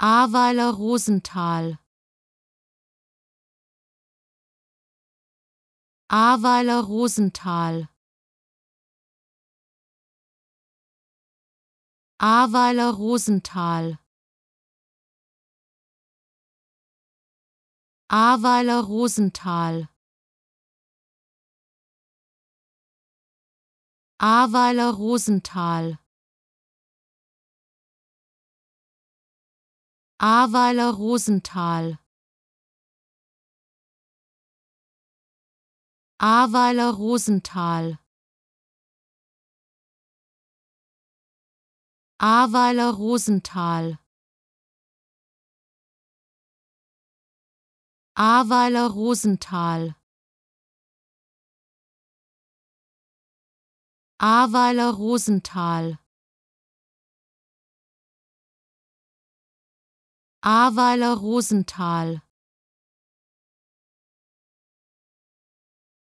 Aweiler Rosenthal Aweiler Rosenthal Aweiler Rosenthal Aweiler Rosenthal Aweiler Rosental Aweiler Rosenthal Aweiler Rosenthal Aweiler Rosenthal Aweiler Rosenthal Aweiler Rosental Aweiler Rosenthal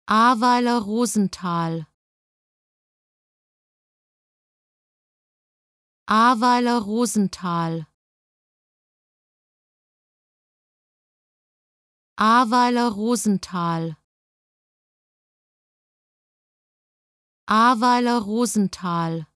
Aweiler Rosenthal Aweiler Rosenthal Aweiler Rosenthal Aweiler Rosental